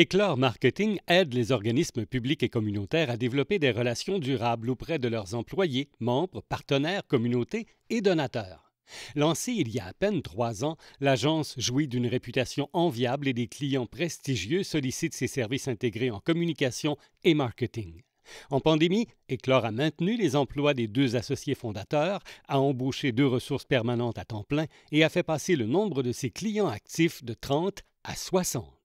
Éclore Marketing aide les organismes publics et communautaires à développer des relations durables auprès de leurs employés, membres, partenaires, communautés et donateurs. Lancée il y a à peine trois ans, l'agence jouit d'une réputation enviable et des clients prestigieux sollicitent ses services intégrés en communication et marketing. En pandémie, Éclore a maintenu les emplois des deux associés fondateurs, a embauché deux ressources permanentes à temps plein et a fait passer le nombre de ses clients actifs de 30 à 60.